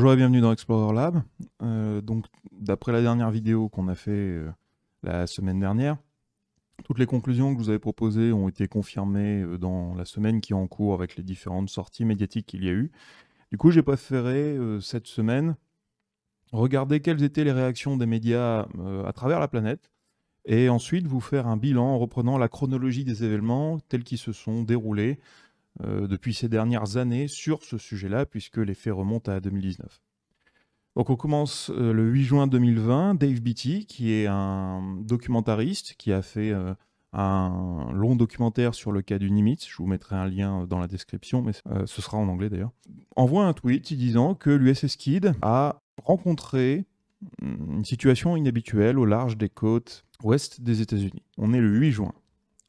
Bonjour et bienvenue dans Explorer Lab. Euh, donc, d'après la dernière vidéo qu'on a fait euh, la semaine dernière, toutes les conclusions que je vous avais proposées ont été confirmées euh, dans la semaine qui est en cours avec les différentes sorties médiatiques qu'il y a eu. Du coup, j'ai préféré cette semaine regarder quelles étaient les réactions des médias à travers la planète et ensuite vous faire un bilan en reprenant la chronologie des événements tels qu'ils se sont déroulés euh, depuis ces dernières années sur ce sujet-là, puisque les faits remontent à 2019. Donc on commence euh, le 8 juin 2020, Dave Beatty, qui est un documentariste, qui a fait euh, un long documentaire sur le cas du Nimitz, je vous mettrai un lien dans la description, mais ce sera en anglais d'ailleurs, envoie un tweet disant que l'USS Kid a rencontré hum, une situation inhabituelle au large des côtes ouest des États-Unis. On est le 8 juin.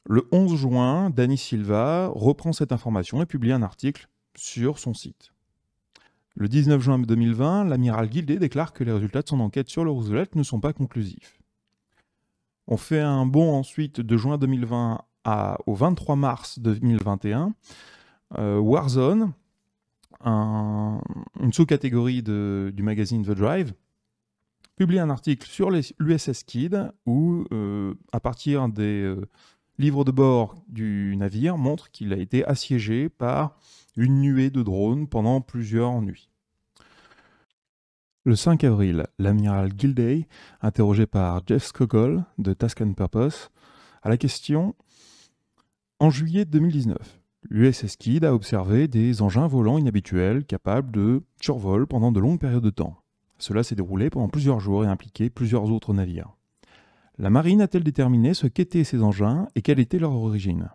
Le 11 juin, Danny Silva reprend cette information et publie un article sur son site. Le 19 juin 2020, l'amiral Guildé déclare que les résultats de son enquête sur le Roosevelt ne sont pas conclusifs. On fait un bond ensuite de juin 2020 à, au 23 mars 2021. Euh, Warzone, une sous-catégorie du magazine The Drive, publie un article sur l'USS Kid où, euh, à partir des, euh, livre de bord du navire montre qu'il a été assiégé par une nuée de drones pendant plusieurs nuits. Le 5 avril, l'amiral Gilday, interrogé par Jeff Scogol de Task and Purpose, a la question En juillet 2019, l'USS Kidd a observé des engins volants inhabituels capables de survol pendant de longues périodes de temps. Cela s'est déroulé pendant plusieurs jours et impliqué plusieurs autres navires. La marine a-t-elle déterminé ce qu'étaient ces engins et quelle était leur origine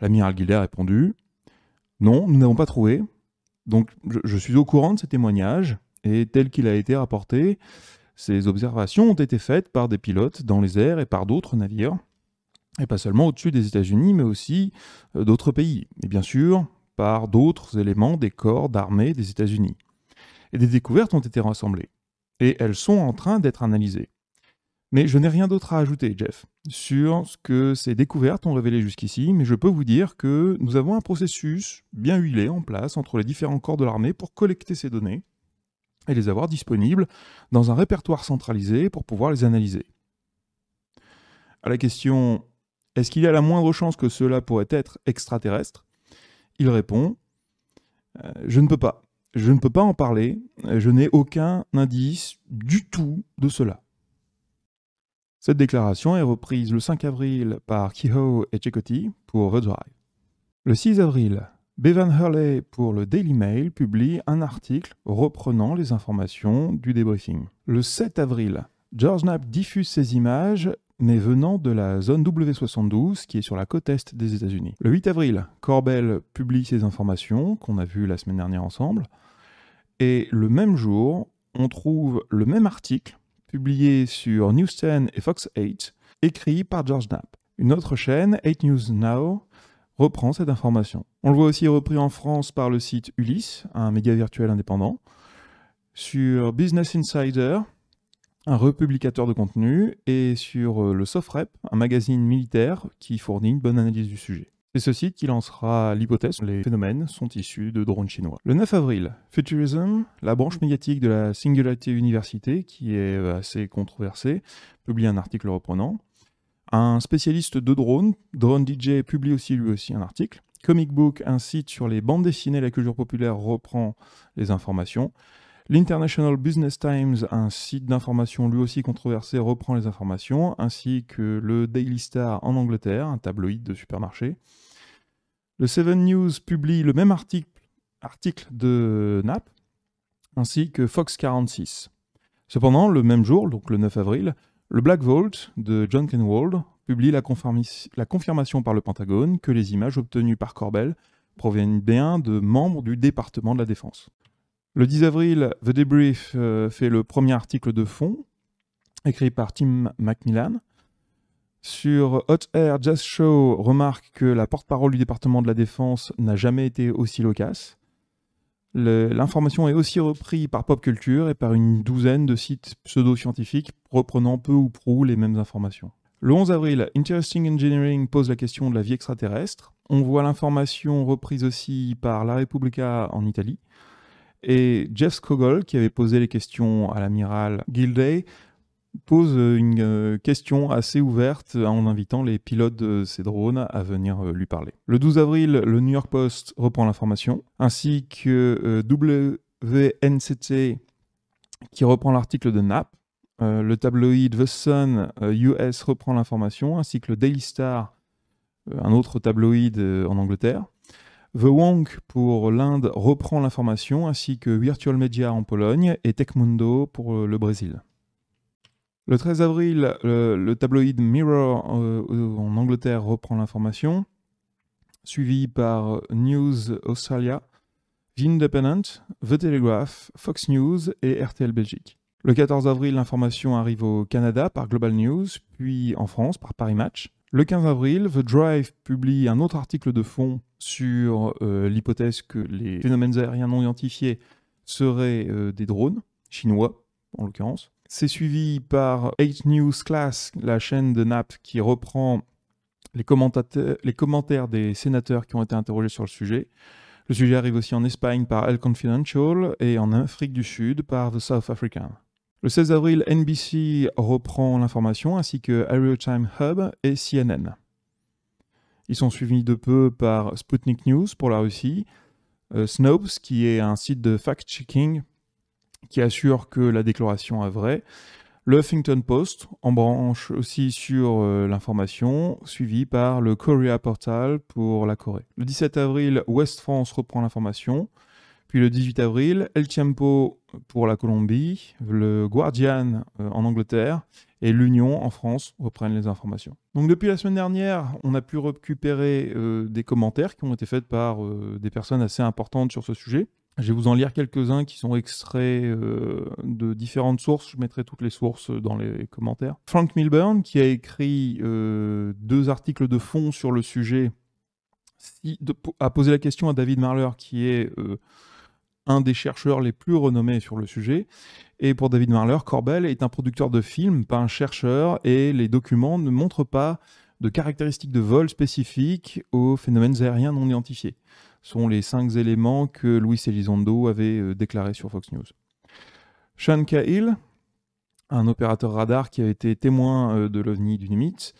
L'amiral Guillet a répondu Non, nous n'avons pas trouvé. Donc je, suis au courant de ces témoignages, et tel qu'il a été rapporté, ces observations ont été faites par des pilotes dans les airs et par d'autres navires, et pas seulement au-dessus des États-Unis, mais aussi euh, d'autres pays, et bien sûr par d'autres éléments des corps d'armée des États-Unis. Et des découvertes ont été rassemblées, et elles sont en train d'être analysées. Mais je n'ai rien d'autre à ajouter, Jeff, sur ce que ces découvertes ont révélé jusqu'ici, mais je peux vous dire que nous avons un processus bien huilé en place entre les différents corps de l'armée pour collecter ces données et les avoir disponibles dans un répertoire centralisé pour pouvoir les analyser. À la question est-ce qu'il y a la moindre chance que cela pourrait être extraterrestre Il répond euh, je ne peux pas. Je ne peux pas en parler, je n'ai aucun indice du tout de cela. Cette déclaration est reprise le 5 avril par Kiho et Chikoti pour The Drive. Le 6 avril, Bevan Hurley pour le Daily Mail publie un article reprenant les informations du débriefing. Le 7 avril, George Knapp diffuse ces images mais venant de la zone W72 qui est sur la côte est des États-Unis. Le 8 avril, Corbel publie ces informations qu'on a vues la semaine dernière ensemble et le même jour, on trouve le même article publié sur News 10 et Fox 8, écrit par George Knapp. Une autre chaîne, 8 News Now, reprend cette information. On le voit aussi repris en France par le site Ulysse, un média virtuel indépendant, sur Business Insider, un republicateur de contenu, et sur euh, le SOFREP, un magazine militaire qui fournit une bonne analyse du sujet. C'est ce site qui lancera l'hypothèse les phénomènes sont issus de drones chinois. Le 9 avril, Futurism, la branche médiatique de la Singularity University, qui est euh, assez controversée, publie un article reprenant. Un spécialiste de drones, Drone DJ, publie aussi lui aussi un article. Comic Book, un site sur les bandes dessinées et la culture populaire, reprend les informations. L'International Business Times, un site d'information lui aussi controversé, reprend les informations, ainsi que le Daily Star en Angleterre, un tabloïd de supermarché. Le Seven News publie le même article, article de Nap, ainsi que Fox 46. Cependant, le même jour, donc le 9 avril, le Black Vault de John Kenwald publie la, la confirmation par le Pentagone que les images obtenues par Corbel proviennent bien de membres du département de la défense. Le 10 avril, The Debrief euh, fait le premier article de fond, écrit par Tim Macmillan. Sur Hot Air Jazz Show, remarque que la porte-parole du département de la Défense n'a jamais été aussi loquace. L'information est aussi reprise par Pop Culture et par une douzaine de sites pseudo-scientifiques reprenant peu ou prou les mêmes informations. Le 11 avril, Interesting Engineering pose la question de la vie extraterrestre. On voit l'information reprise aussi par La Repubblica en Italie. Et Jeff Skogel, qui avait posé les questions à l'amiral Gilday, pose euh, une euh, question assez ouverte en invitant les pilotes de ces drones à venir euh, lui parler. Le 12 avril, le New York Post reprend l'information, ainsi que WNCT qui reprend l'article de NAP. le tabloïd The Sun US reprend l'information, ainsi que le Daily Star, un autre tabloïd en Angleterre. The Wonk pour l'Inde reprend l'information, ainsi que Virtual Media en Pologne et Techmundo pour euh, le Brésil. Le 13 avril, le, tabloïd Mirror euh, en Angleterre reprend l'information, suivi par News Australia, The Independent, The Telegraph, Fox News et RTL Belgique. Le 14 avril, l'information arrive au Canada par Global News, puis en France par Paris Match. Le 15 avril, The Drive publie un autre article de fond sur euh, l'hypothèse que les phénomènes aériens non identifiés seraient euh, des drones, chinois en l'occurrence. C'est suivi par 8 News Class, la chaîne de NAP qui reprend les, les commentaires des sénateurs qui ont été interrogés sur le sujet. Le sujet arrive aussi en Espagne par El Confidential et en Afrique du Sud par The South African. Le 16 avril, NBC reprend l'information ainsi que Aerial Time Hub et CNN. Ils sont suivis de peu par Sputnik News pour la Russie, euh, Snopes, qui est un site de fact-checking qui assure que la déclaration est vraie, le Huffington Post, en branche aussi sur euh, l'information, suivi par le Korea Portal pour la Corée. Le 17 avril, West France reprend l'information, puis le 18 avril, El Tiempo pour la Colombie, le Guardian euh, en Angleterre et l'Union en France reprennent les informations. Donc depuis la semaine dernière, on a pu récupérer euh, des commentaires qui ont été faits par euh, des personnes assez importantes sur ce sujet. Je vais vous en lire quelques-uns qui sont extraits de différentes sources. Je mettrai toutes les sources dans les commentaires. Frank Milburn, qui a écrit deux articles de fond sur le sujet, a posé la question à David Marler, qui est un des chercheurs les plus renommés sur le sujet. Et pour David Marler, Corbel est un producteur de films, pas un chercheur, et les documents ne montrent pas de caractéristiques de vol spécifiques aux phénomènes aériens non identifiés. Ce sont les cinq éléments que Luis Elizondo avait euh, déclarés sur Fox News. Sean Cahill, un opérateur radar qui a été témoin euh, de l'OVNI du Nimitz,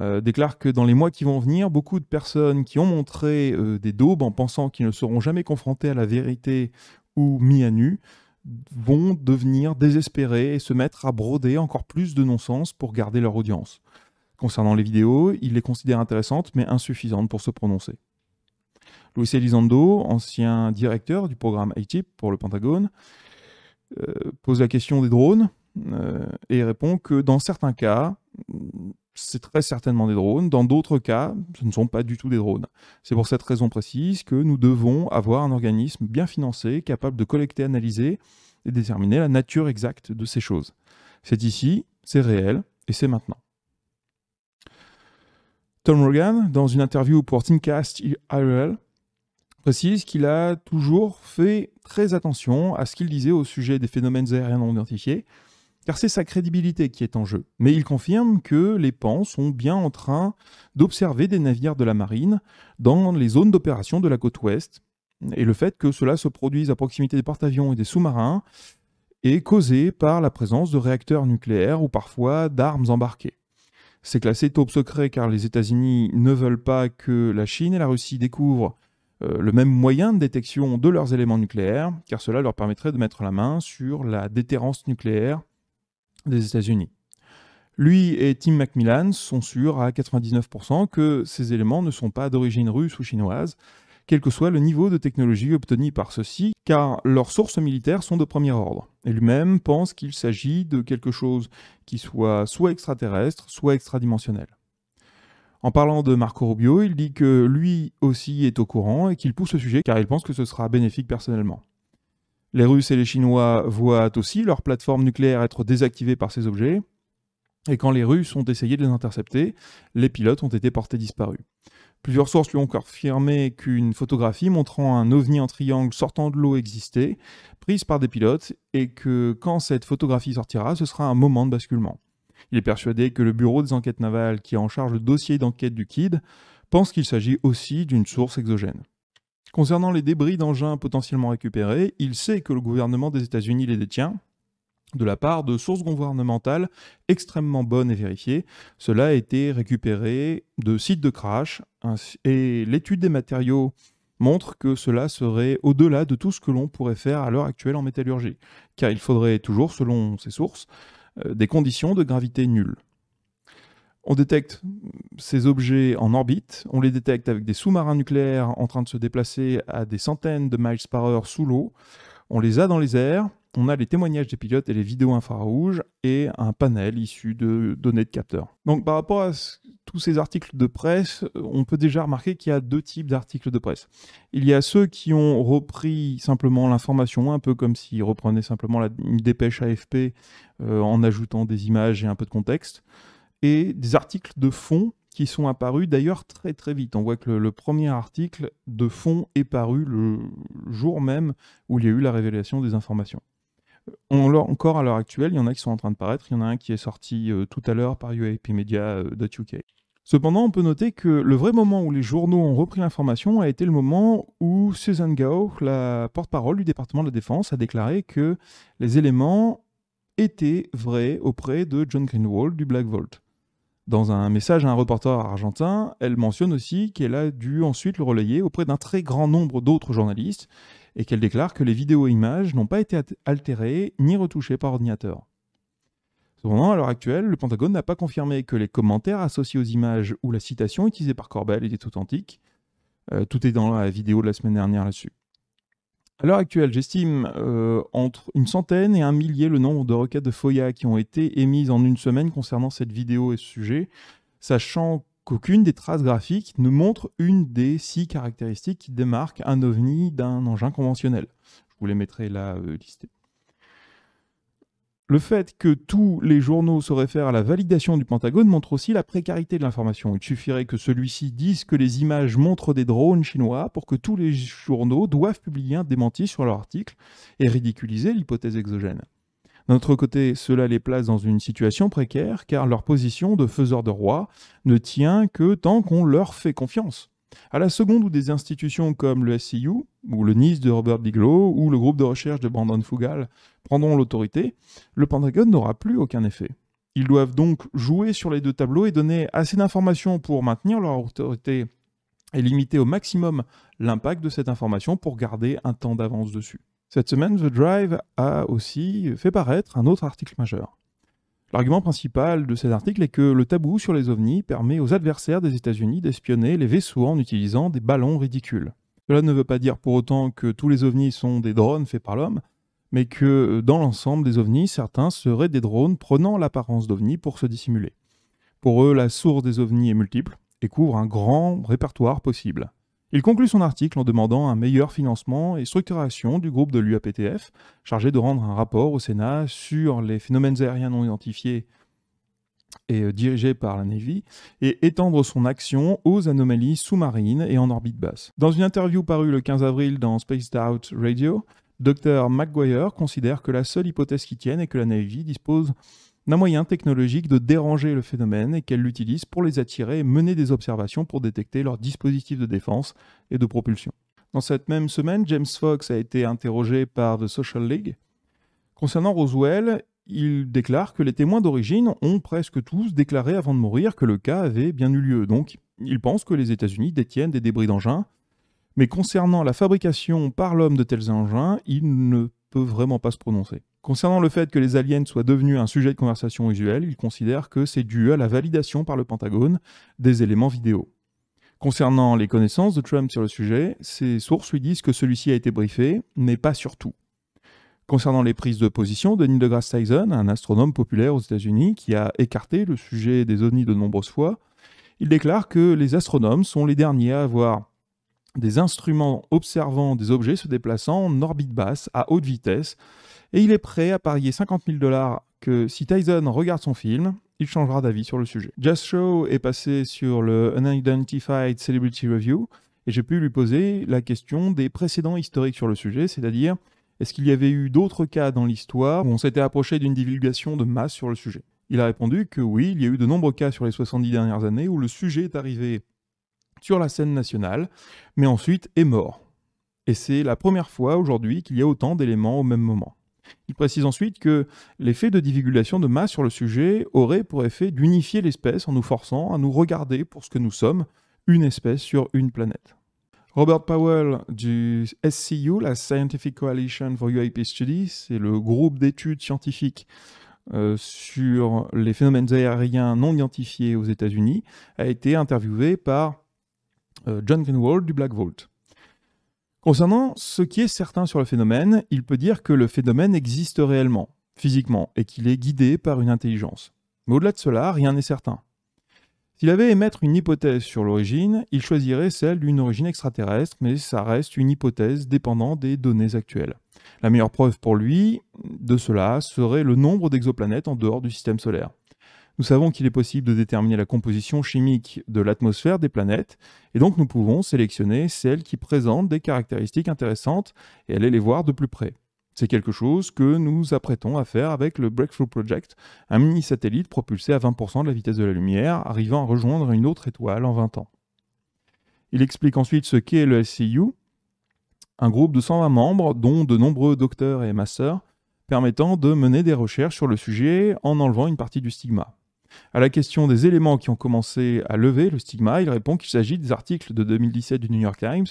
euh, déclare que dans les mois qui vont venir, beaucoup de personnes qui ont montré euh, des daubes en pensant qu'ils ne seront jamais confrontés à la vérité ou mis à nu, vont devenir désespérés et se mettre à broder encore plus de non-sens pour garder leur audience. Concernant les vidéos, il les considère intéressantes mais insuffisantes pour se prononcer. Luis Elizondo, ancien directeur du programme ATIP pour le Pentagone, euh, pose la question des drones et répond que dans certains cas, c'est très certainement des drones. Dans d'autres cas, ce ne sont pas du tout des drones. C'est pour cette raison précise que nous devons avoir un organisme bien financé, capable de collecter, analyser et déterminer la nature exacte de ces choses. C'est ici, c'est réel et c'est maintenant. Tom Rogan, dans une interview pour Teamcast IRL, précise qu'il a toujours fait très attention à ce qu'il disait au sujet des phénomènes aériens non identifiés, car c'est sa crédibilité qui est en jeu. Mais il confirme que les pans sont bien en train d'observer des navires de la marine dans les zones d'opération de la côte ouest, et le fait que cela se produise à proximité des porte-avions et des sous-marins est causé par la présence de réacteurs nucléaires ou parfois d'armes embarquées. C'est classé taupe secret car les États-Unis ne veulent pas que la Chine et la Russie découvrent euh, le même moyen de détection de leurs éléments nucléaires, car cela leur permettrait de mettre la main sur la déterrence nucléaire des États-Unis. Lui et Tim Macmillan sont sûrs à 99% que ces éléments ne sont pas d'origine russe ou chinoise, quel que soit le niveau de technologie obtenu par ceux-ci, car leurs sources militaires sont de premier ordre. Et lui-même pense qu'il s'agit de quelque chose qui soit soit extraterrestre, soit extradimensionnel. En parlant de Marco Rubio, il dit que lui aussi est au courant et qu'il pousse le sujet car il pense que ce sera bénéfique personnellement. Les Russes et les Chinois voient aussi leur plateforme nucléaire être désactivée par ces objets. Et quand les Russes ont essayé de les intercepter, les pilotes ont été portés disparus. Plusieurs sources lui ont confirmé qu'une photographie montrant un ovni en triangle sortant de l'eau existait, prise par des pilotes, et que quand cette photographie sortira, ce sera un moment de basculement. Il est persuadé que le bureau des enquêtes navales qui est en charge le dossier d'enquête du KID pense qu'il s'agit aussi d'une source exogène. Concernant les débris d'engins potentiellement récupérés, il sait que le gouvernement des États-Unis les détient de la part de sources gouvernementales extrêmement bonnes et vérifiées. Cela a été récupéré de sites de crash et l'étude des matériaux montre que cela serait au-delà de tout ce que l'on pourrait faire à l'heure actuelle en métallurgie, car il faudrait toujours, selon ces sources, euh, des conditions de gravité nulles. On détecte ces objets en orbite, on les détecte avec des sous-marins nucléaires en train de se déplacer à des centaines de miles par heure sous l'eau, on les a dans les airs, on a les témoignages des pilotes et les vidéos infrarouges et un panel issu de données de capteurs. Donc par rapport à tous ces articles de presse, on peut déjà remarquer qu'il y a deux types d'articles de presse. Il y a ceux qui ont repris simplement l'information, un peu comme s'ils reprenaient simplement la, une dépêche AFP euh, en ajoutant des images et un peu de contexte et des articles de fond qui sont apparus d'ailleurs très très vite. On voit que le, premier article de fond est paru le jour même où il y a eu la révélation des informations. Euh, encore à l'heure actuelle, il y en a qui sont en train de paraître, il y en a un qui est sorti euh, tout à l'heure par UAPMedia.uk. Euh, Cependant, on peut noter que le vrai moment où les journaux ont repris l'information a été le moment où Susan Gao, la porte-parole du département de la Défense, a déclaré que les éléments étaient vrais auprès de John Greenwald du Black Vault. Dans un message à un reporter argentin, elle mentionne aussi qu'elle a dû ensuite le relayer auprès d'un très grand nombre d'autres journalistes et qu'elle déclare que les vidéos et images n'ont pas été altérées ni retouchées par ordinateur. Cependant, à l'heure actuelle, le Pentagone n'a pas confirmé que les commentaires associés aux images ou la citation utilisée par Corbel étaient authentiques. Euh, tout est dans la vidéo de la semaine dernière là-dessus. À l'heure actuelle, j'estime euh, entre une centaine et un millier le nombre de requêtes de FOIA qui ont été émises en une semaine concernant cette vidéo et ce sujet, sachant qu'aucune des traces graphiques ne montre une des six caractéristiques qui démarquent un ovni d'un engin conventionnel. Je vous les mettrai là euh, listé. Le fait que tous les journaux se réfèrent à la validation du Pentagone montre aussi la précarité de l'information. Il suffirait que celui-ci dise que les images montrent des drones chinois pour que tous les journaux doivent publier un démenti sur leur article et ridiculiser l'hypothèse exogène. D'un autre côté, cela les place dans une situation précaire car leur position de faiseur de roi ne tient que tant qu'on leur fait confiance. À la seconde où des institutions comme le SCU, ou le nice de Robert Bigelow, ou le groupe de recherche de Brandon Fugal prendront l'autorité, le Pentagone n'aura plus aucun effet. Ils doivent donc jouer sur les deux tableaux et donner assez d'informations pour maintenir leur autorité et limiter au maximum l'impact de cette information pour garder un temps d'avance dessus. Cette semaine, The Drive a aussi fait paraître un autre article majeur. L'argument principal de cet article est que le tabou sur les ovnis permet aux adversaires des États-Unis d'espionner les vaisseaux en utilisant des ballons ridicules. Cela ne veut pas dire pour autant que tous les ovnis sont des drones faits par l'homme, mais que dans l'ensemble des ovnis, certains seraient des drones prenant l'apparence d'ovnis pour se dissimuler. Pour eux, la source des ovnis est multiple et couvre un grand répertoire possible. Il conclut son article en demandant un meilleur financement et structuration du groupe de l'UAPTF, chargé de rendre un rapport au Sénat sur les phénomènes aériens non identifiés et euh, dirigés par la Navy, et étendre son action aux anomalies sous-marines et en orbite basse. Dans une interview parue le 15 avril dans Space Out Radio, Dr. McGuire considère que la seule hypothèse qui tienne est que la Navy dispose d'un moyen technologique de déranger le phénomène et qu'elle l'utilise pour les attirer et mener des observations pour détecter leurs dispositifs de défense et de propulsion. Dans cette même semaine, James Fox a été interrogé par The Social League. Concernant Roswell, il déclare que les témoins d'origine ont presque tous déclaré avant de mourir que le cas avait bien eu lieu. Donc, il pense que les États-Unis détiennent des débris d'engins. Mais concernant la fabrication par l'homme de tels engins, il ne peut vraiment pas se prononcer. Concernant le fait que les aliens soient devenus un sujet de conversation usuel, il considère que c'est dû à la validation par le Pentagone des éléments vidéo. Concernant les connaissances de Trump sur le sujet, ses sources lui disent que celui-ci a été briefé, mais pas sur tout. Concernant les prises de position, de Neil deGrasse Tyson, un astronome populaire aux États-Unis qui a écarté le sujet des ovnis de nombreuses fois, il déclare que les astronomes sont les derniers à avoir des instruments observant des objets se déplaçant en orbite basse à haute vitesse et il est prêt à parier 50 000 dollars que si Tyson regarde son film, il changera d'avis sur le sujet. Just Show est passé sur le Unidentified Celebrity Review et j'ai pu lui poser la question des précédents historiques sur le sujet, c'est-à-dire est-ce qu'il y avait eu d'autres cas dans l'histoire où on s'était approché d'une divulgation de masse sur le sujet Il a répondu que oui, il y a eu de nombreux cas sur les 70 dernières années où le sujet est arrivé sur la scène nationale, mais ensuite est mort. Et c'est la première fois aujourd'hui qu'il y a autant d'éléments au même moment. Il précise ensuite que l'effet de divulgation de masse sur le sujet aurait pour effet d'unifier l'espèce en nous forçant à nous regarder pour ce que nous sommes, une espèce sur une planète. Robert Powell du SCU, la Scientific Coalition for UAP Studies, c'est le groupe d'études scientifiques euh, sur les phénomènes aériens non identifiés aux États-Unis, a été interviewé par euh, John Greenwald du Black Vault. Concernant ce qui est certain sur le phénomène, il peut dire que le phénomène existe réellement, physiquement, et qu'il est guidé par une intelligence. Mais au-delà de cela, rien n'est certain. S'il avait émettre une hypothèse sur l'origine, il choisirait celle d'une origine extraterrestre, mais ça reste une hypothèse dépendant des données actuelles. La meilleure preuve pour lui de cela serait le nombre d'exoplanètes en dehors du système solaire nous savons qu'il est possible de déterminer la composition chimique de l'atmosphère des planètes, et donc nous pouvons sélectionner celles qui présentent des caractéristiques intéressantes et aller les voir de plus près. C'est quelque chose que nous apprêtons à faire avec le Breakthrough Project, un mini-satellite propulsé à 20% de la vitesse de la lumière, arrivant à rejoindre une autre étoile en 20 ans. Il explique ensuite ce qu'est le SCU, un groupe de 120 membres, dont de nombreux docteurs et masseurs permettant de mener des recherches sur le sujet en enlevant une partie du stigma. À la question des éléments qui ont commencé à lever le stigma, il répond qu'il s'agit des articles de 2017 du New York Times,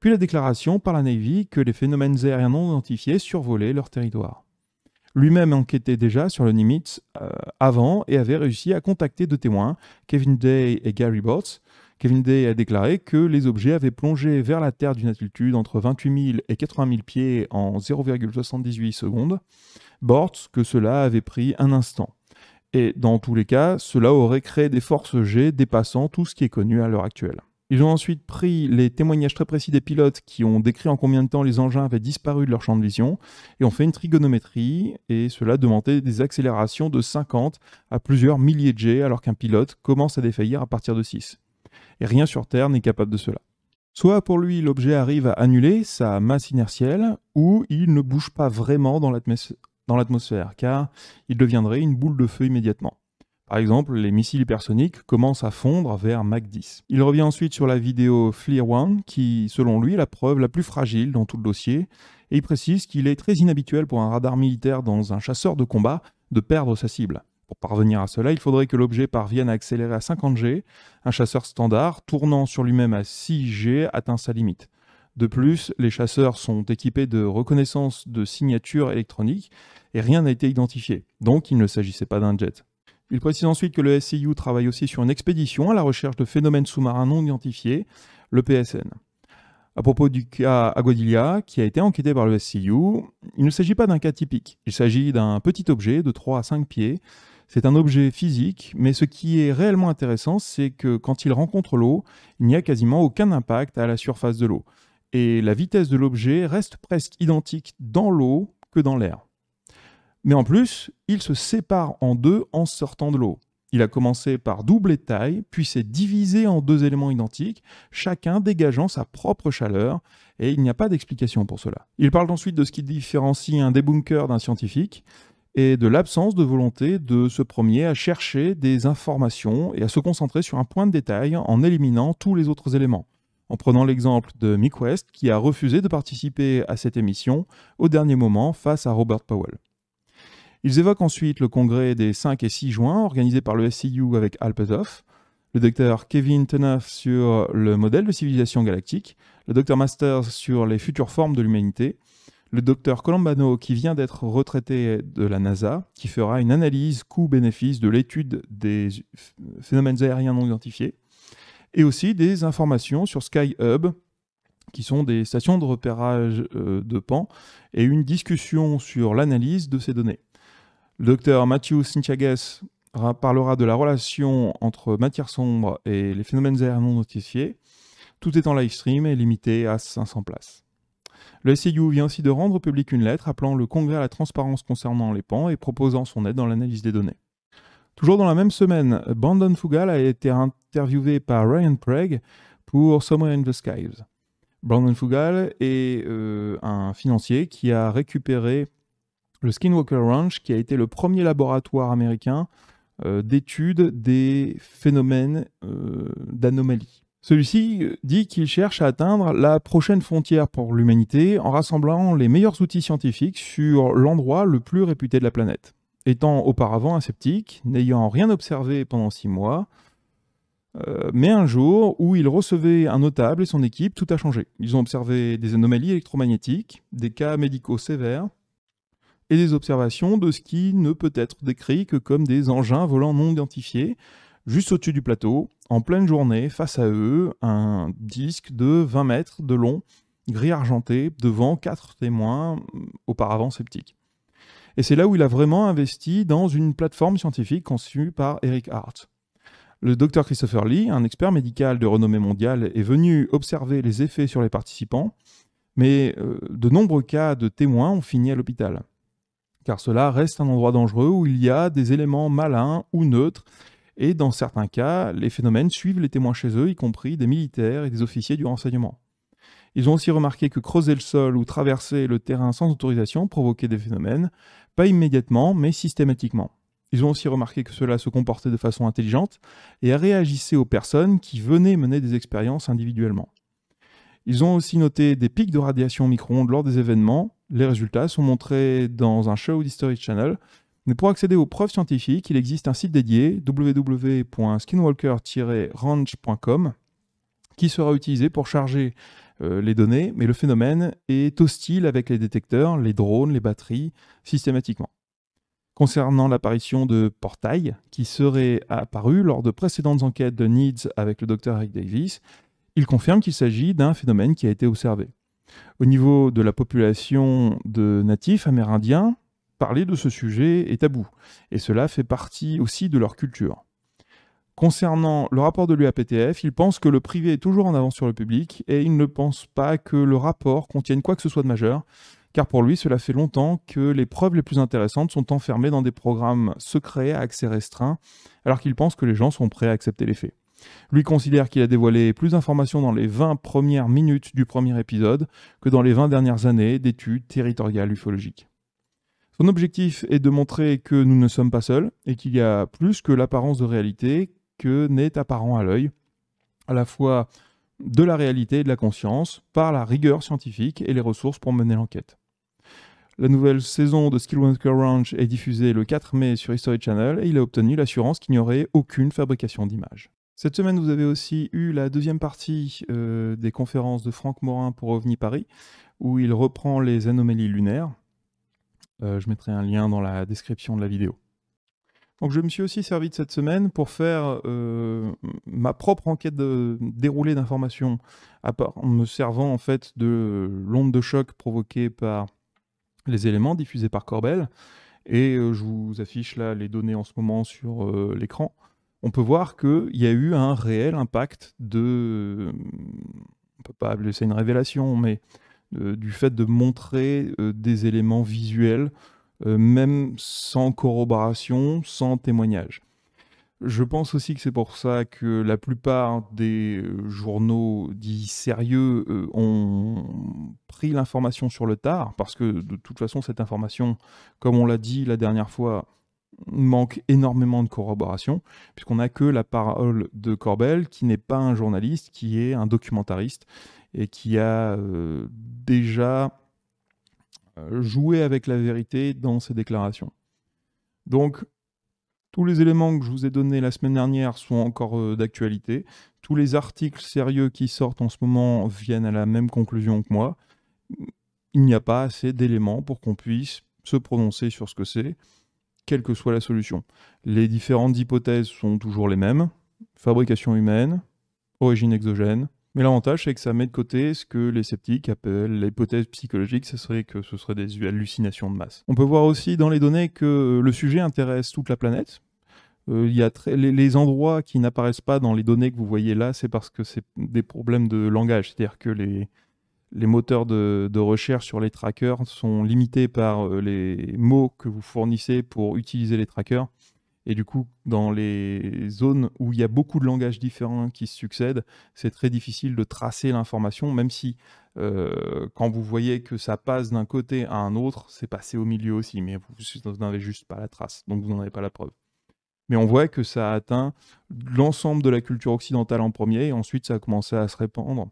puis la déclaration par la Navy que les phénomènes aériens non identifiés survolaient leur territoire. Lui-même enquêtait déjà sur le Nimitz euh, avant et avait réussi à contacter deux témoins, Kevin Day et Gary Botts. Kevin Day a déclaré que les objets avaient plongé vers la Terre d'une altitude entre 28 000 et 80 000 pieds en 0,78 secondes. Bortz que cela avait pris un instant. Et dans tous les cas, cela aurait créé des forces G dépassant tout ce qui est connu à l'heure actuelle. Ils ont ensuite pris les témoignages très précis des pilotes qui ont décrit en combien de temps les engins avaient disparu de leur champ de vision et ont fait une trigonométrie et cela demandait des accélérations de 50 à plusieurs milliers de G alors qu'un pilote commence à défaillir à partir de 6. Et rien sur Terre n'est capable de cela. Soit pour lui l'objet arrive à annuler sa masse inertielle, ou il ne bouge pas vraiment dans l'atmosphère l'atmosphère, car il deviendrait une boule de feu immédiatement. Par exemple, les missiles hypersoniques commencent à fondre vers Mach 10. Il revient ensuite sur la vidéo FLIR 1, qui, selon lui, est la preuve la plus fragile dans tout le dossier, et il précise qu'il est très inhabituel pour un radar militaire dans un chasseur de combat de perdre sa cible. Pour parvenir à cela, il faudrait que l'objet parvienne à accélérer à 50G, un chasseur standard tournant sur lui-même à 6G atteint sa limite. De plus, les chasseurs sont équipés de reconnaissance de signatures électroniques et rien n'a été identifié, donc il ne s'agissait pas d'un jet. Il précise ensuite que le SCU travaille aussi sur une expédition à la recherche de phénomènes sous-marins non identifiés, le PSN. À propos du cas Aguadilla, qui a été enquêté par le SCU, il ne s'agit pas d'un cas typique. Il s'agit d'un petit objet de 3 à 5 pieds. C'est un objet physique, mais ce qui est réellement intéressant, c'est que quand il rencontre l'eau, il n'y a quasiment aucun impact à la surface de l'eau et la vitesse de l'objet reste presque identique dans l'eau que dans l'air. Mais en plus, il se sépare en deux en sortant de l'eau. Il a commencé par doubler de taille, puis s'est divisé en deux éléments identiques, chacun dégageant sa propre chaleur, et il n'y a pas d'explication pour cela. Il parle ensuite de ce qui différencie un débunker d'un scientifique, et de l'absence de volonté de ce premier à chercher des informations et à se concentrer sur un point de détail en éliminant tous les autres éléments en prenant l'exemple de Mick West, qui a refusé de participer à cette émission au dernier moment face à Robert Powell. Ils évoquent ensuite le congrès des 5 et 6 juin, organisé par le SCU avec Al le docteur Kevin Teneff sur le modèle de civilisation galactique, le docteur Masters sur les futures formes de l'humanité, le docteur Colombano, qui vient d'être retraité de la NASA, qui fera une analyse coût-bénéfice de l'étude des phénomènes aériens non identifiés, et aussi des informations sur Skyhub, qui sont des stations de repérage euh, de pans, et une discussion sur l'analyse de ces données. Le docteur Mathieu Sinchagas parlera de la relation entre matière sombre et les phénomènes aériens non notifiés. Tout est en live stream et limité à 500 places. Le SIU vient aussi de rendre publique une lettre appelant le Congrès à la transparence concernant les pans et proposant son aide dans l'analyse des données. Toujours dans la même semaine, Brandon Fugal a été interviewé par Ryan Craig pour Somewhere in the Skies. Brandon Fugal est euh, un financier qui a récupéré le Skinwalker Ranch, qui a été le premier laboratoire américain d'étude euh, d'études des phénomènes d'anomalie. Euh, d'anomalies. Celui-ci dit qu'il cherche à atteindre la prochaine frontière pour l'humanité en rassemblant les meilleurs outils scientifiques sur l'endroit le plus réputé de la planète étant auparavant un sceptique, n'ayant rien observé pendant six mois, euh, mais un jour où il recevait un notable et son équipe, tout a changé. Ils ont observé des anomalies électromagnétiques, des cas médicaux sévères et des observations de ce qui ne peut être décrit que comme des engins volants non identifiés, juste au-dessus du plateau, en pleine journée, face à eux, un disque de 20 mètres de long, gris argenté, devant quatre témoins euh, auparavant sceptiques. Et c'est là où il a vraiment investi dans une plateforme scientifique conçue par Eric Hart. Le docteur Christopher Lee, un expert médical de renommée mondiale, est venu observer les effets sur les participants, mais euh, de nombreux cas de témoins ont fini à l'hôpital. Car cela reste un endroit dangereux où il y a des éléments malins ou neutres, et dans certains cas, les phénomènes suivent les témoins chez eux, y compris des militaires et des officiers du renseignement. Ils ont aussi remarqué que creuser le sol ou traverser le terrain sans autorisation provoquait des phénomènes, pas immédiatement, mais systématiquement. Ils ont aussi remarqué que cela se comportait de façon intelligente et réagissait aux personnes qui venaient mener des expériences individuellement. Ils ont aussi noté des pics de radiation micro-ondes lors des événements. Les résultats sont montrés dans un show d'History Channel. Mais pour accéder aux preuves scientifiques, il existe un site dédié wwwskinwalker www.skinwalker-range.com qui sera utilisé pour charger euh, les données, mais le phénomène est hostile avec les détecteurs, les drones, les batteries, systématiquement. Concernant l'apparition de portails qui seraient apparus lors de précédentes enquêtes de Needs avec le docteur Eric Davis, il confirme qu'il s'agit d'un phénomène qui a été observé. Au niveau de la population de natifs amérindiens, parler de ce sujet est tabou, et cela fait partie aussi de leur culture. Concernant le rapport de l'UAPTF, il pense que le privé est toujours en avance sur le public et il ne pense pas que le rapport contienne quoi que ce soit de majeur, car pour lui, cela fait longtemps que les preuves les plus intéressantes sont enfermées dans des programmes secrets à accès restreint, alors qu'il pense que les gens sont prêts à accepter les faits. Lui considère qu'il a dévoilé plus d'informations dans les 20 premières minutes du premier épisode que dans les 20 dernières années d'études territoriales ufologiques. Son objectif est de montrer que nous ne sommes pas seuls et qu'il y a plus que l'apparence de réalité que n'est apparent à l'œil, à la fois de la réalité et de la conscience, par la rigueur scientifique et les ressources pour mener l'enquête. La nouvelle saison de Skillwalker Ranch est diffusée le 4 mai sur History Channel et il a obtenu l'assurance qu'il n'y aurait aucune fabrication d'images. Cette semaine, vous avez aussi eu la deuxième partie euh, des conférences de Franck Morin pour OVNI Paris, où il reprend les anomalies lunaires. Euh, je mettrai un lien dans la description de la vidéo. Donc je me suis aussi servi de cette semaine pour faire euh, ma propre enquête de, déroulée d'informations, en me servant en fait de l'onde de choc provoquée par les éléments diffusés par Corbel. Et euh, je vous affiche là les données en ce moment sur euh, l'écran. On peut voir qu'il y a eu un réel impact de... On peut pas appeler une révélation, mais du fait de montrer des éléments visuels euh, même sans corroboration, sans témoignage. Je pense aussi que c'est pour ça que la plupart des euh, journaux dits sérieux euh, ont pris l'information sur le tard, parce que de toute façon, cette information, comme on l'a dit la dernière fois, manque énormément de corroboration, puisqu'on n'a que la parole de Corbel, qui n'est pas un journaliste, qui est un documentariste, et qui a déjà euh, jouer avec la vérité dans ses déclarations. Donc, tous les éléments que je vous ai donnés la semaine dernière sont encore euh, d'actualité. Tous les articles sérieux qui sortent en ce moment viennent à la même conclusion que moi. Il n'y a pas assez d'éléments pour qu'on puisse se prononcer sur ce que c'est, quelle que soit la solution. Les différentes hypothèses sont toujours les mêmes. Fabrication humaine, origine exogène, mais l'avantage, c'est que ça met de côté ce que les sceptiques appellent l'hypothèse psychologique, ce serait que ce serait des hallucinations de masse. On peut voir aussi dans les données que euh, le sujet intéresse toute la planète, euh, il y a les, endroits qui n'apparaissent pas dans les données que vous voyez là, c'est parce que c'est des problèmes de langage. C'est-à-dire que les, moteurs de, recherche sur les trackers sont limités par euh, les mots que vous fournissez pour utiliser les trackers. Et du coup, dans les zones où il y a beaucoup de langages différents qui se succèdent, c'est très difficile de tracer l'information, même si euh, quand vous voyez que ça passe d'un côté à un autre, c'est passé au milieu aussi, mais vous n'avez juste pas la trace, donc vous n'en avez pas la preuve. Mais on voit que ça a atteint l'ensemble de la culture occidentale en premier, et ensuite ça a commencé à se répandre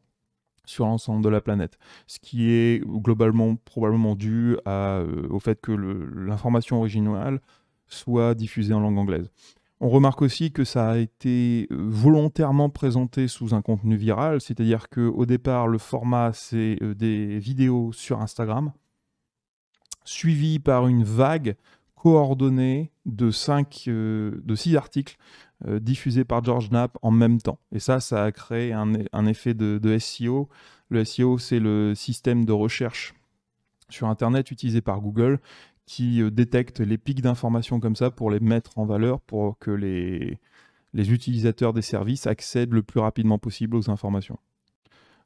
sur l'ensemble de la planète. Ce qui est globalement probablement dû euh, au fait que l'information originale soit diffusé en langue anglaise. On remarque aussi que ça a été euh, volontairement présenté sous un contenu viral, c'est-à-dire qu'au départ, le format, c'est euh, des vidéos sur Instagram, suivi par une vague coordonnée de, cinq, euh, de six articles diffusés par George Knapp en même temps. Et ça, ça a créé un, effet de, de SEO. Le SEO, c'est le système de recherche sur Internet utilisé par Google qui euh, détectent les pics d'informations comme ça pour les mettre en valeur, pour que les, les utilisateurs des services accèdent le plus rapidement possible aux informations.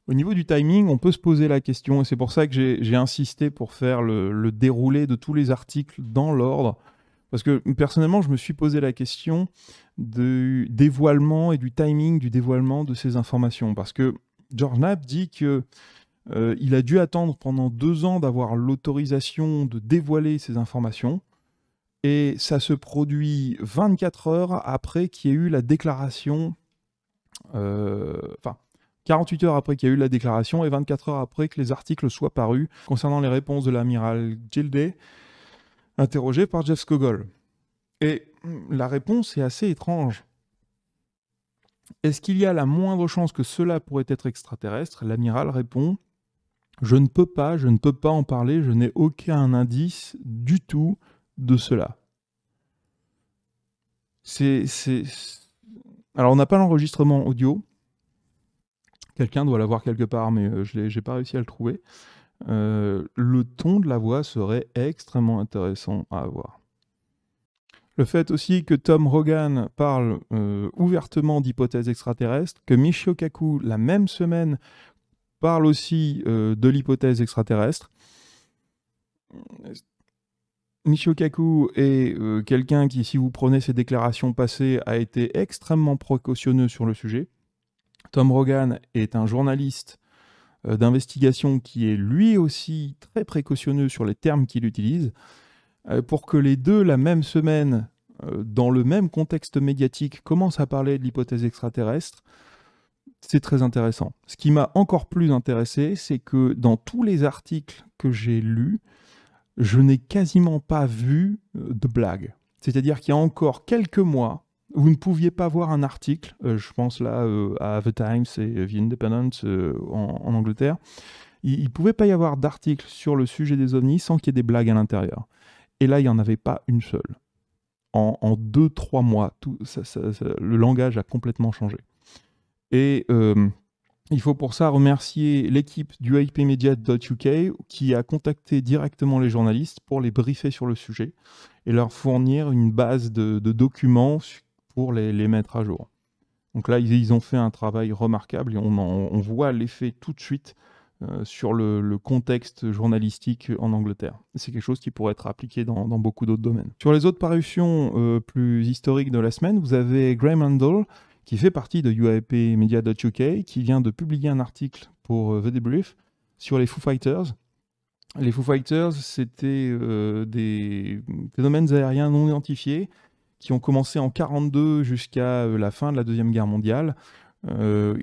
Au niveau du timing, on peut se poser la question, et c'est pour ça que j'ai insisté pour faire le, le, déroulé de tous les articles dans l'ordre, parce que personnellement, je me suis posé la question du dévoilement et du timing du dévoilement de ces informations, parce que George Knapp dit que euh, il a dû attendre pendant deux ans d'avoir l'autorisation de dévoiler ces informations. Et ça se produit 24 heures après qu'il ait eu la déclaration. Euh, enfin, 48 heures après qu'il y ait eu la déclaration et 24 heures après que les articles soient parus concernant les réponses de l'amiral Gilday, interrogé par Jeff Skogol. Et hmm, la réponse est assez étrange. Est-ce qu'il y a la moindre chance que cela pourrait être extraterrestre L'amiral répond je ne peux pas, je ne peux pas en parler, je n'ai aucun indice du tout de cela. Alors, on n'a pas l'enregistrement audio. Quelqu'un doit l'avoir quelque part, mais euh, je n'ai pas réussi à le trouver. Euh, le ton de la voix serait extrêmement intéressant à avoir. Le fait aussi que Tom Rogan parle euh, ouvertement d'hypothèses extraterrestres, que Michio Kaku, la même semaine parle aussi euh, de l'hypothèse extraterrestre. Michio Kaku est euh, quelqu'un qui, si vous prenez ses déclarations passées, a été extrêmement précautionneux sur le sujet. Tom Rogan est un journaliste euh, d'investigation qui est lui aussi très précautionneux sur les termes qu'il utilise. pour que les deux, la même semaine, dans le même contexte médiatique, commencent à parler de l'hypothèse extraterrestre, c'est très intéressant. Ce qui m'a encore plus intéressé, c'est que dans tous les articles que j'ai lus, je n'ai quasiment pas vu euh, de blagues. C'est-à-dire qu'il y a encore quelques mois, vous ne pouviez pas voir un article, euh, je pense là euh, à The Times et The Independent en, Angleterre, il ne pouvait pas y avoir d'article sur le sujet des ovnis sans qu'il y ait des blagues à l'intérieur. Et là, il n'y en avait pas une seule. En, deux, trois mois, tout, le langage a complètement changé. Et euh, il faut pour ça remercier l'équipe du IPmedia.uk qui a contacté directement les journalistes pour les briefer sur le sujet et leur fournir une base de, documents pour les, les, mettre à jour. Donc là, ils, ils, ont fait un travail remarquable et on, on voit l'effet tout de suite euh, sur le, contexte journalistique en Angleterre. C'est quelque chose qui pourrait être appliqué dans, beaucoup d'autres domaines. Sur les autres parutions euh, plus historiques de la semaine, vous avez Graham Handel qui fait partie de UAP Media.uk, qui vient de publier un article pour euh, The Debrief sur les Foo Fighters. Les Foo Fighters, c'était euh, des phénomènes aériens non identifiés qui ont commencé en 1942 jusqu'à euh, la fin de la Deuxième Guerre mondiale,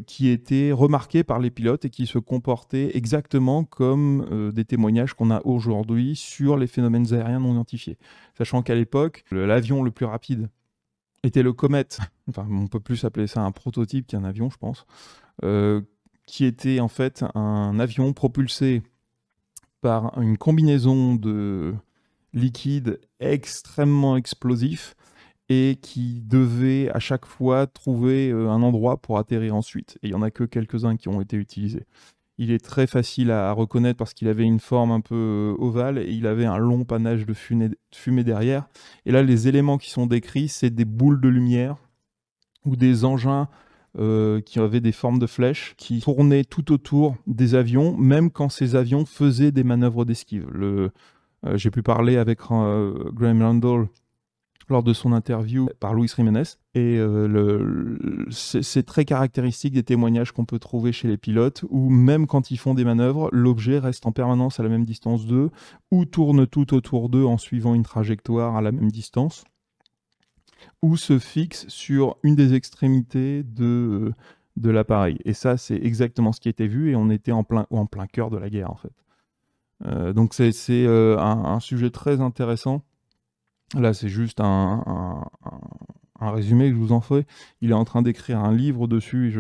qui étaient remarqués par les pilotes et qui se comportaient exactement comme des témoignages qu'on a aujourd'hui sur les phénomènes aériens non identifiés. Sachant qu'à l'époque, l'avion le plus rapide était le comète. enfin on peut plus appeler ça un prototype qu'un avion je pense, euh, qui était en fait un avion propulsé par une combinaison de liquide extrêmement explosif et qui devait à chaque fois trouver euh, un endroit pour atterrir ensuite. Et il n'y en a que quelques-uns qui ont été utilisés. Il est très facile à, reconnaître parce qu'il avait une forme un peu euh, ovale et il avait un long panache de fumée, derrière. Et là, les éléments qui sont décrits, c'est des boules de lumière ou des engins euh, qui avaient des formes de flèches, qui tournaient tout autour des avions, même quand ces avions faisaient des manœuvres d'esquive. Euh, j'ai pu parler avec Graham Randall lors de son interview par Louis Jiménez, et euh, c'est très caractéristique des témoignages qu'on peut trouver chez les pilotes, où même quand ils font des manœuvres, l'objet reste en permanence à la même distance d'eux, ou tourne tout autour d'eux en suivant une trajectoire à la même distance, ou se fixe sur une des extrémités de, euh, de l'appareil. Et ça, c'est exactement ce qui était vu, et on était en plein, en plein cœur de la guerre, en fait. Euh, donc c'est un, sujet très intéressant. Là, c'est juste un un résumé que je vous en ferai. Il est en train d'écrire un livre dessus.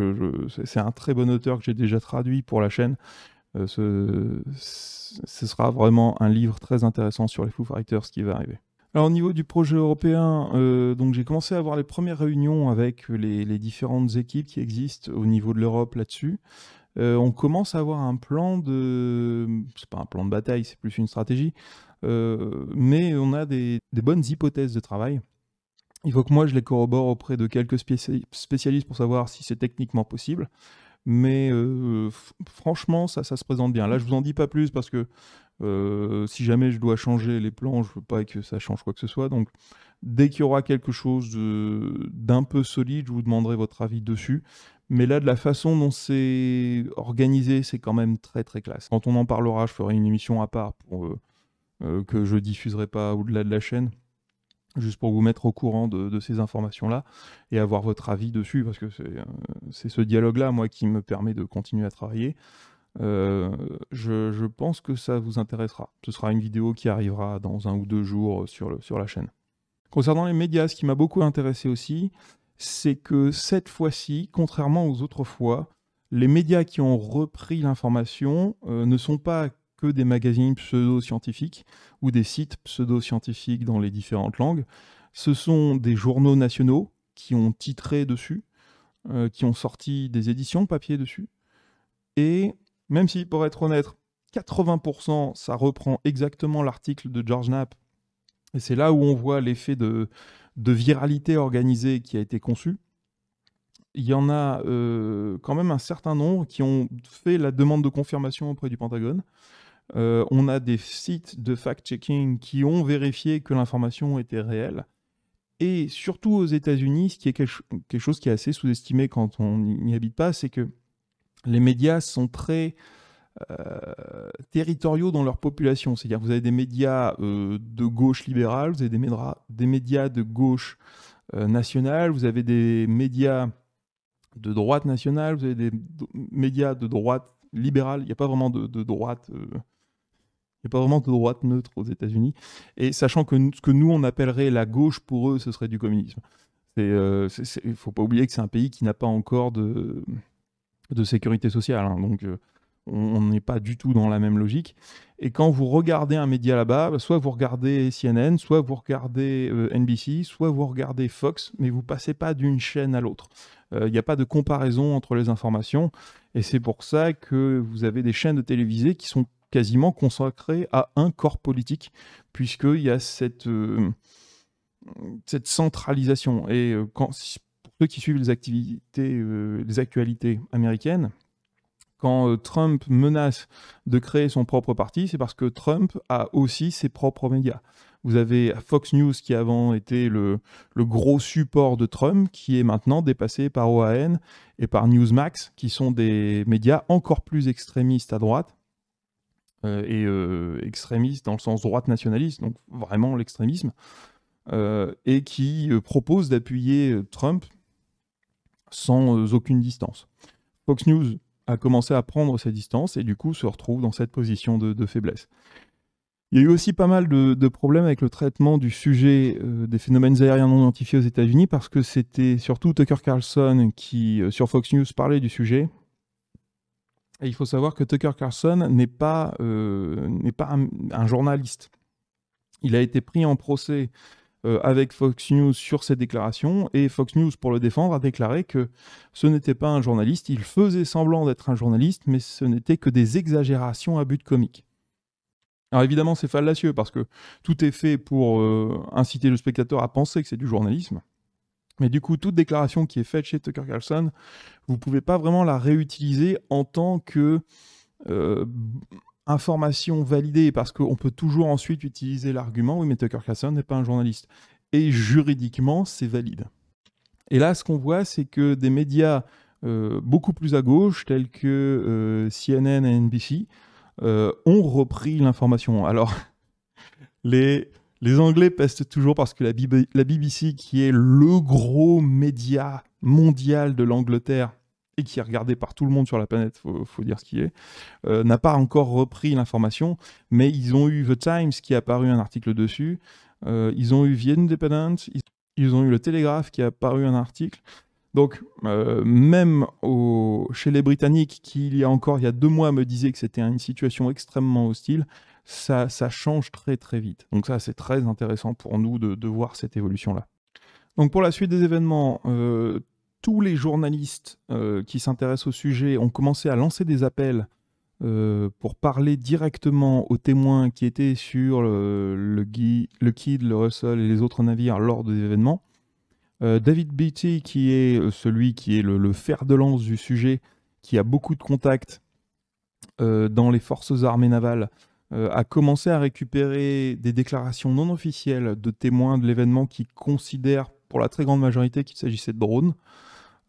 c'est un très bon auteur que j'ai déjà traduit pour la chaîne. Euh, ce, sera vraiment un livre très intéressant sur les Foo Fighters qui va arriver. Alors au niveau du projet européen, euh, donc j'ai commencé à avoir les premières réunions avec les, différentes équipes qui existent au niveau de l'Europe là-dessus. Euh, on commence à avoir un plan de, c'est pas un plan de bataille, c'est plus une stratégie, mais on a des bonnes hypothèses de travail. Il faut que moi je les corrobore auprès de quelques spécialistes pour savoir si c'est techniquement possible. Mais euh, franchement, ça, ça, se présente bien. Là, je vous en dis pas plus parce que euh, si jamais je dois changer les plans, je veux pas que ça change quoi que ce soit. Donc, dès qu'il y aura quelque chose d'un peu solide, je vous demanderai votre avis dessus. Mais là, de la façon dont c'est organisé, c'est quand même très très classe. Quand on en parlera, je ferai une émission à part pour, euh, que je diffuserai pas au-delà de la chaîne juste pour vous mettre au courant de, ces informations-là et avoir votre avis dessus, parce que c'est euh, ce dialogue-là, moi, qui me permet de continuer à travailler. Euh, je, pense que ça vous intéressera. Ce sera une vidéo qui arrivera dans un ou deux jours sur, la chaîne. Concernant les médias, ce qui m'a beaucoup intéressé aussi, c'est que cette fois-ci, contrairement aux autres fois, les médias qui ont repris l'information euh, ne sont pas que des magazines pseudo-scientifiques ou des sites pseudo-scientifiques dans les différentes langues. Ce sont des journaux nationaux qui ont titré dessus, euh, qui ont sorti des éditions papier dessus. Et même si, pour être honnête, 80%, ça reprend exactement l'article de George Knapp, et c'est là où on voit l'effet de, viralité organisée qui a été conçu. Il y en a euh, quand même un certain nombre qui ont fait la demande de confirmation auprès du Pentagone. Euh, on a des sites de fact-checking qui ont vérifié que l'information était réelle. Et surtout aux États-Unis, ce qui est quelque chose qui est assez sous-estimé quand on n'y habite pas, c'est que les médias sont très euh, territoriaux dans leur population. C'est-à-dire que vous avez des médias euh, de gauche libérale, vous avez des, des médias de gauche nationale, vous avez des médias de droite nationale, vous avez des médias de droite libérale, il n'y a pas vraiment de, droite il n'y a pas vraiment de droite neutre aux États-Unis. Et sachant que ce que nous, on appellerait la gauche pour eux, ce serait du communisme. Euh, il ne faut pas oublier que c'est un pays qui n'a pas encore de, de sécurité sociale. Hein. donc euh, on n'est pas du tout dans la même logique. Et quand vous regardez un média là-bas, bah, soit vous regardez CNN, soit vous regardez euh, NBC, soit vous regardez Fox, mais vous passez pas d'une chaîne à l'autre. Il n'y a pas de comparaison entre les informations, et c'est pour ça que vous avez des chaînes de télévisée qui sont quasiment consacré à un corps politique, puisqu'il y a cette, euh, cette centralisation. Et euh, quand, pour ceux qui suivent les, activités, euh, les actualités américaines, quand Trump menace de créer son propre parti, c'est parce que Trump a aussi ses propres médias. Vous avez Fox News qui avant était le, le gros support de Trump, qui est maintenant dépassé par OAN et par Newsmax, qui sont des médias encore plus extrémistes à droite euh, et euh, extrémiste dans le sens droite nationaliste, donc vraiment l'extrémisme, euh, et qui propose d'appuyer Trump sans aucune distance. Fox News a commencé à prendre ses distance et du coup se retrouve dans cette position de, faiblesse. Il y a eu aussi pas mal de, problèmes avec le traitement du sujet des phénomènes aériens non identifiés aux États-Unis parce que c'était surtout Tucker Carlson qui, sur Fox News, parlait du sujet il faut savoir que Tucker Carlson n'est pas, euh, pas un, journaliste. Il a été pris en procès euh, avec Fox News sur ses déclarations et Fox News, pour le défendre, a déclaré que ce n'était pas un journaliste, il faisait semblant d'être un journaliste, mais ce n'était que des exagérations à but comique. Alors évidemment, c'est fallacieux parce que tout est fait pour euh, inciter le spectateur à penser que c'est du journalisme. Mais du coup, toute déclaration qui est faite chez Tucker Carlson, vous ne pouvez pas vraiment la réutiliser en tant que euh, information validée, parce qu'on peut toujours ensuite utiliser l'argument, oui, mais Tucker Carlson n'est pas un journaliste. Et juridiquement, c'est valide. Et là, ce qu'on voit, c'est que des médias euh, beaucoup plus à gauche, tels que euh, CNN et NBC, ont repris l'information. Alors, les les Anglais pestent toujours parce que la, BBC, qui est le gros média mondial de l'Angleterre, et qui est regardé par tout le monde sur la planète, faut, faut dire ce qui est, euh, n'a pas encore repris l'information, mais ils ont eu The Times qui a paru un article dessus, euh, ils ont eu The Independent, ils, ont eu le Télégraphe qui a paru un article. Donc, euh, même chez les Britanniques, qui il y a encore il y a deux mois me disaient que c'était une situation extrêmement hostile, ça, change très très vite. Donc ça, c'est très intéressant pour nous de, voir cette évolution-là. Donc pour la suite des événements, euh, tous les journalistes euh, qui s'intéressent au sujet ont commencé à lancer des appels euh, pour parler directement aux témoins qui étaient sur le, le, le Kid, le Russell et les autres navires lors des événements. David Beatty, qui est celui qui est le, fer de lance du sujet, qui a beaucoup de contacts dans les forces armées navales, euh, a commencé à récupérer des déclarations non officielles de témoins de l'événement qui considèrent pour la très grande majorité qu'il s'agissait de drones,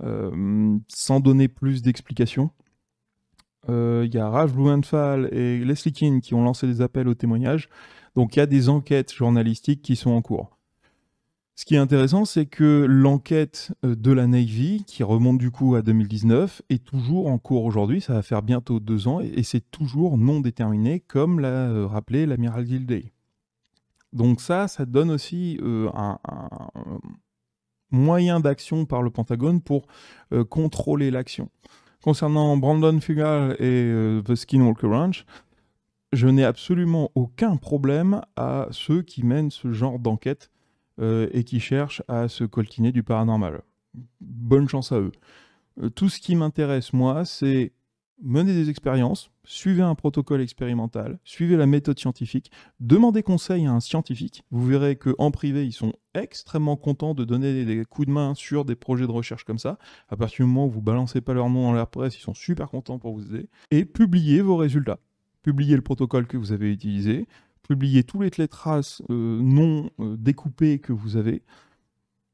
euh, sans donner plus d'explications. Euh, il y a Raj Blumenthal et Leslie King qui ont lancé des appels au témoignage. Donc il y a des enquêtes journalistiques qui sont en cours. Ce qui est intéressant, c'est que l'enquête euh, de la Navy, qui remonte du coup à 2019, est toujours en cours aujourd'hui. Ça va faire bientôt deux ans et c'est toujours non déterminé, comme l'a euh, rappelé l'amiral Gilday. Donc ça, ça donne aussi euh, un, moyen d'action par le Pentagone pour contrôler l'action. Concernant Brandon Fugal et The Skinwalker Ranch, je n'ai absolument aucun problème à ceux qui mènent ce genre d'enquête euh, et qui cherchent à se coltiner du paranormal. Bonne chance à eux. Euh, tout ce qui m'intéresse, moi, c'est mener des expériences, suivez un protocole expérimental, suivez la méthode scientifique, demandez conseil à un scientifique. Vous verrez qu'en privé, ils sont extrêmement contents de donner des coups de main sur des projets de recherche comme ça. À partir du moment où vous balancez pas leur nom dans la presse, ils sont super contents pour vous aider. Et publiez vos résultats. Publiez le protocole que vous avez utilisé, publiez tous les traces euh, non euh, découpées que vous avez.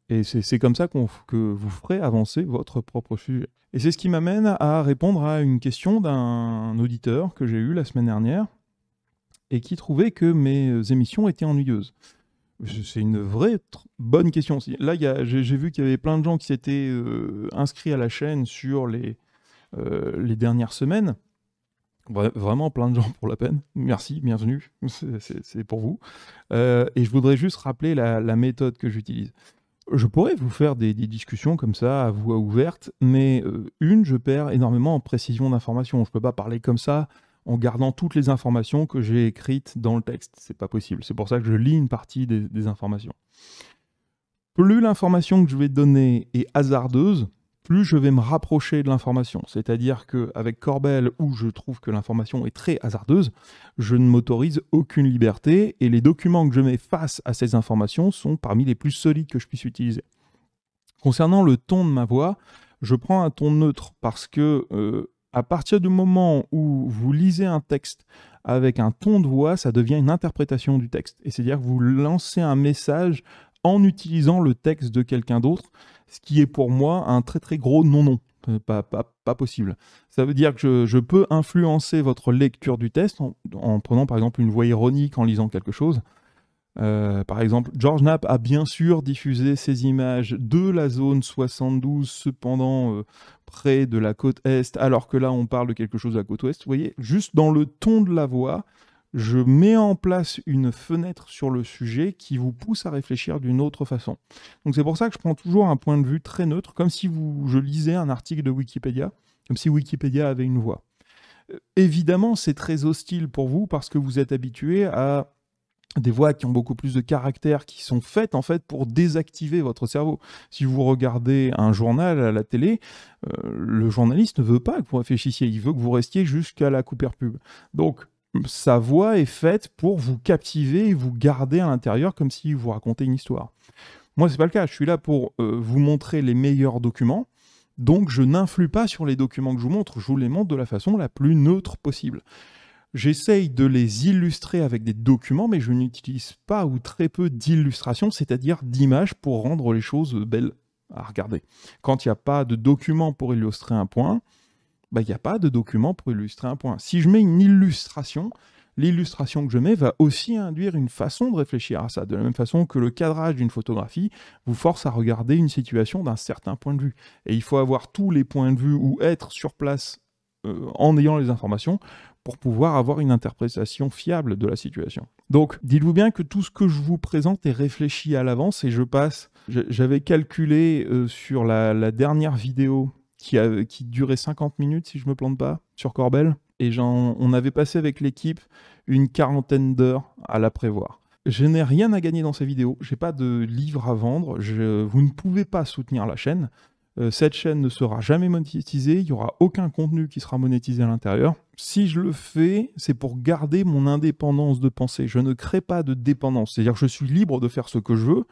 Et c'est comme ça qu'on que vous ferez avancer votre propre sujet. Et c'est ce qui m'amène à répondre à une question d'un auditeur que j'ai eu la semaine dernière et qui trouvait que mes émissions étaient ennuyeuses. C'est une vraie bonne question. Là, j'ai vu qu'il y avait plein de gens qui s'étaient euh, inscrits à la chaîne sur les, les dernières semaines vraiment plein de gens pour la peine. Merci, bienvenue, c'est pour vous. Euh, et je voudrais juste rappeler la, méthode que j'utilise. Je pourrais vous faire des, discussions comme ça, à voix ouverte, mais euh, une, je perds énormément en précision d'information. Je ne peux pas parler comme ça en gardant toutes les informations que j'ai écrites dans le texte. C'est pas possible. C'est pour ça que je lis une partie des informations. Plus l'information que je vais donner est hasardeuse, plus je vais me rapprocher de l'information. C'est-à-dire qu'avec Corbel, où je trouve que l'information est très hasardeuse, je ne m'autorise aucune liberté et les documents que je mets face à ces informations sont parmi les plus solides que je puisse utiliser. Concernant le ton de ma voix, je prends un ton neutre parce que euh, à partir du moment où vous lisez un texte avec un ton de voix, ça devient une interprétation du texte. Et c'est-à-dire que vous lancez un message en utilisant le texte de quelqu'un d'autre ce qui est pour moi un très très gros non-non. Euh, pas, pas, pas, possible. Ça veut dire que je, peux influencer votre lecture du test en, prenant par exemple une voix ironique en lisant quelque chose. Euh, par exemple, George Knapp a bien sûr diffusé ces images de la zone 72, cependant euh, près de la côte est, alors que là on parle de quelque chose de la côte ouest. Vous voyez, juste dans le ton de la voix, je mets en place une fenêtre sur le sujet qui vous pousse à réfléchir d'une autre façon. Donc c'est pour ça que je prends toujours un point de vue très neutre, comme si vous, je lisais un article de Wikipédia, comme si Wikipédia avait une voix. Euh, évidemment, c'est très hostile pour vous parce que vous êtes habitué à des voix qui ont beaucoup plus de caractère, qui sont faites en fait pour désactiver votre cerveau. Si vous regardez un journal à la télé, euh, le journaliste ne veut pas que vous réfléchissiez, il veut que vous restiez jusqu'à la coupure pub. Donc sa voix est faite pour vous captiver et vous garder à l'intérieur comme si vous racontez une histoire. Moi, c'est pas le cas. Je suis là pour euh, vous montrer les meilleurs documents. Donc, je n'influe pas sur les documents que je vous montre. Je vous les montre de la façon la plus neutre possible. J'essaye de les illustrer avec des documents, mais je n'utilise pas ou très peu d'illustrations, c'est-à-dire d'images pour rendre les choses euh, belles à regarder. Quand il n'y a pas de documents pour illustrer un point, il bah, n'y a pas de document pour illustrer un point. Si je mets une illustration, l'illustration que je mets va aussi induire une façon de réfléchir à ça, de la même façon que le cadrage d'une photographie vous force à regarder une situation d'un certain point de vue. Et il faut avoir tous les points de vue ou être sur place euh, en ayant les informations pour pouvoir avoir une interprétation fiable de la situation. Donc, dites-vous bien que tout ce que je vous présente est réfléchi à l'avance et je passe, j'avais calculé euh, sur la dernière vidéo qui, durait 50 minutes, si je me plante pas, sur Corbel. Et on avait passé avec l'équipe une quarantaine d'heures à la prévoir. Je n'ai rien à gagner dans ces vidéos, je n'ai pas de livre à vendre, vous ne pouvez pas soutenir la chaîne. Euh, cette chaîne ne sera jamais monétisée, il n'y aura aucun contenu qui sera monétisé à l'intérieur. Si je le fais, c'est pour garder mon indépendance de pensée. Je ne crée pas de dépendance, c'est-à-dire que je suis libre de faire ce que je veux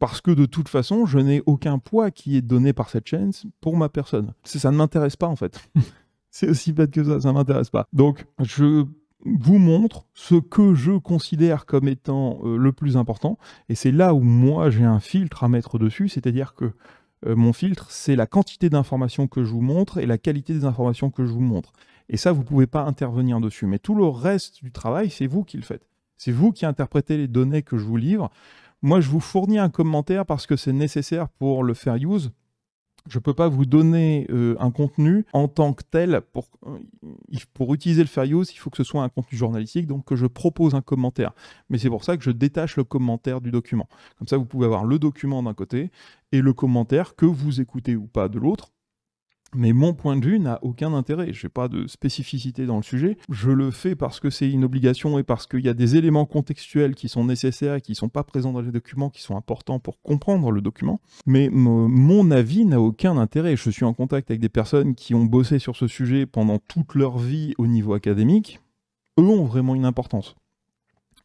parce que de toute façon, je n'ai aucun poids qui est donné par cette chaîne pour ma personne. Ça ne m'intéresse pas en fait. C'est aussi bête que ça, ça ne m'intéresse pas. Donc, je vous montre ce que je considère comme étant euh, le plus important. Et c'est là où moi, j'ai un filtre à mettre dessus, c'est-à-dire que euh, mon filtre, c'est la quantité d'informations que je vous montre et la qualité des informations que je vous montre. Et ça, vous ne pouvez pas intervenir dessus. Mais tout le reste du travail, c'est vous qui le faites. C'est vous qui interprétez les données que je vous livre moi, je vous fournis un commentaire parce que c'est nécessaire pour le fair use. Je ne peux pas vous donner euh, un contenu en tant que tel. Pour, euh, pour utiliser le fair use, il faut que ce soit un contenu journalistique, donc que je propose un commentaire. Mais c'est pour ça que je détache le commentaire du document. Comme ça, vous pouvez avoir le document d'un côté et le commentaire que vous écoutez ou pas de l'autre mais mon point de vue n'a aucun intérêt. J'ai pas de spécificité dans le sujet. Je le fais parce que c'est une obligation et parce qu'il y a des éléments contextuels qui sont nécessaires et qui sont pas présents dans les documents, qui sont importants pour comprendre le document. Mais mon avis n'a aucun intérêt. Je suis en contact avec des personnes qui ont bossé sur ce sujet pendant toute leur vie au niveau académique. Eux ont vraiment une importance.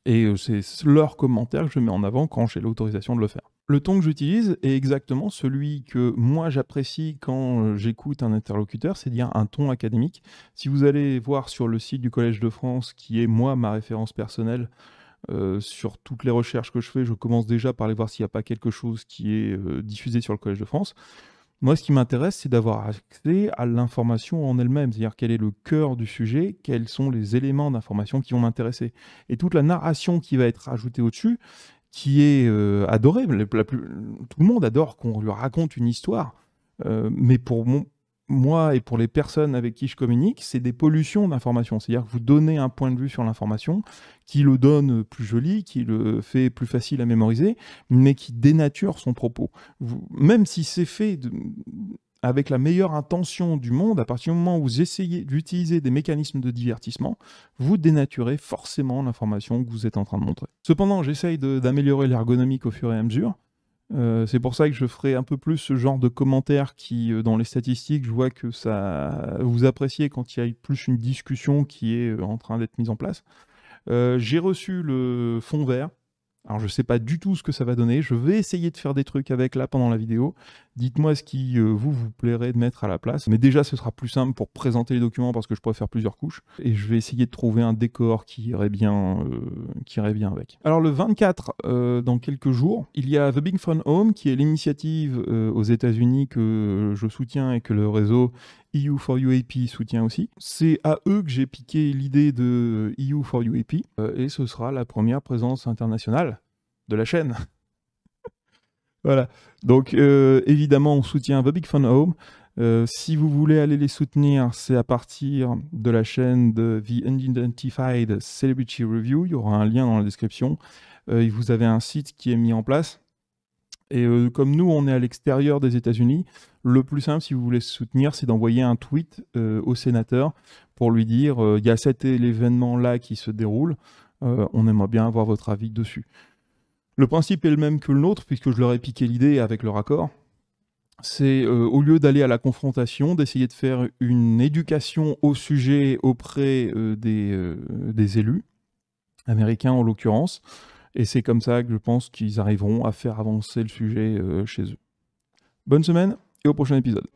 Et euh, c'est leur commentaire que je mets en avant quand j'ai l'autorisation de le faire. Le ton que j'utilise est exactement celui que moi j'apprécie quand euh, j'écoute un interlocuteur, c'est-à-dire un ton académique. Si vous allez voir sur le site du Collège de France, qui est moi ma référence personnelle, euh, sur toutes les recherches que je fais, je commence déjà par aller voir s'il n'y a pas quelque chose qui est euh, diffusé sur le Collège de France. Moi, ce qui m'intéresse, c'est d'avoir accès à l'information en elle-même, c'est-à-dire quel est le cœur du sujet, quels sont les éléments d'information qui vont m'intéresser. Et toute la narration qui va être ajoutée au-dessus, qui est euh, adorable plus, tout le monde adore qu'on lui raconte une histoire. Euh, mais pour moi et pour les personnes avec qui je communique, c'est des pollutions d'information, C'est-à-dire que vous donnez un point de vue sur l'information qui le donne plus joli, qui le fait plus facile à mémoriser, mais qui dénature son propos. même si c'est fait de, avec la meilleure intention du monde, à partir du moment où vous essayez d'utiliser des mécanismes de divertissement, vous dénaturez forcément l'information que vous êtes en train de montrer. Cependant, j'essaye d'améliorer l'ergonomique au fur et à mesure. Euh, c'est pour ça que je ferai un peu plus ce genre de commentaires qui, euh, dans les statistiques, je vois que ça vous appréciez quand il y a plus une discussion qui est euh, en train d'être mise en place. J'ai reçu le fond vert alors je ne sais pas du tout ce que ça va donner, je vais essayer de faire des trucs avec là pendant la vidéo. Dites-moi ce qui euh, vous vous plairait de mettre à la place. Mais déjà ce sera plus simple pour présenter les documents parce que je pourrais faire plusieurs couches. Et je vais essayer de trouver un décor qui irait bien, euh, qui irait bien avec. Alors le 24, euh, dans quelques jours, il y a The Big Fun Home qui est l'initiative aux États-Unis que je soutiens et que le réseau EU 4 UAP soutient aussi. C'est à eux que j'ai piqué l'idée de EU 4 UAP et ce sera la première présence internationale de la chaîne. voilà. Donc euh, évidemment, on soutient The Big Fun Home. Euh, si vous voulez aller les soutenir, c'est à partir de la chaîne de The Unidentified Celebrity Review. Il y aura un lien dans la description. Euh, vous avez un site qui est mis en place et euh, comme nous, on est à l'extérieur des États-Unis, le plus simple, si vous voulez soutenir, c'est d'envoyer un tweet euh, au sénateur pour lui dire euh, il y a cet événement-là qui se déroule, on aimerait bien avoir votre avis dessus. Le principe est le même que le nôtre, puisque je leur ai piqué l'idée avec leur accord. C'est au lieu d'aller à la confrontation, d'essayer de faire une éducation au sujet auprès des élus, américains en l'occurrence, et c'est comme ça que je pense qu'ils arriveront à faire avancer le sujet euh, chez eux. Bonne semaine et au prochain épisode.